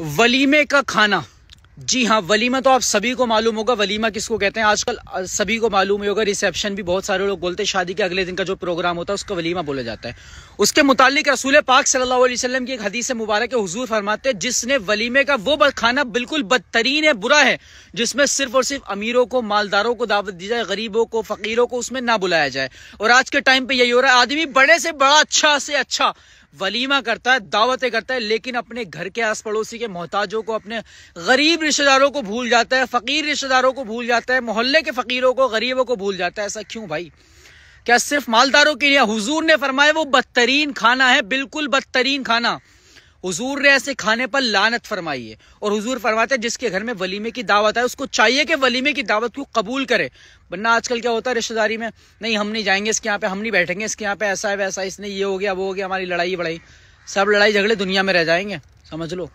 वलीमे का खाना जी हाँ वलीमा तो आप सभी को मालूम होगा वलीमा किसको कहते हैं आजकल सभी को मालूम होगा रिसेप्शन भी बहुत सारे लोग बोलते हैं शादी के अगले दिन का जो प्रोग्राम होता है उसका वलीमा बोला जाता है उसके मुतालिक रसूल पाक सल्लल्लाहु अलैहि वसल्लम की एक हदीस मुबारक हुजूर फरमाते हैं जिसने वलीमे का वो खाना बिल्कुल बदतरीन है बुरा है जिसमें सिर्फ और सिर्फ अमीरों को मालदारों को दावत दी जाए गरीबों को फकीरों को उसमें ना बुलाया जाए और आज के टाइम पर यही हो रहा है आदमी बड़े से बड़ा अच्छा से अच्छा वलीमा करता है दावतें करता है लेकिन अपने घर के आस पड़ोसी के मोहताजों को अपने गरीब रिश्तेदारों को भूल जाता है फ़कीर रिश्तेदारों को भूल जाता है मोहल्ले के फ़कीरों को गरीबों को भूल जाता है ऐसा क्यों भाई क्या सिर्फ मालदारों के लिए हुजूर ने फरमाया वो बदतरीन खाना है बिल्कुल बदतरीन खाना हुजूर ने ऐसे खाने पर लानत फरमाई है और हुजूर फरमाते हैं जिसके घर में वलीमे की दावत है उसको चाहिए कि वलीमे की दावत को कबूल करे वरना आजकल क्या होता है रिश्तेदारी में नहीं हम नहीं जाएंगे इसके यहाँ पे हम नहीं बैठेंगे इसके यहाँ पे ऐसा है वैसा इसने ये हो गया वो हो गया हमारी लड़ाई बड़ाई सब लड़ाई झगड़े दुनिया में रह जाएंगे समझ लो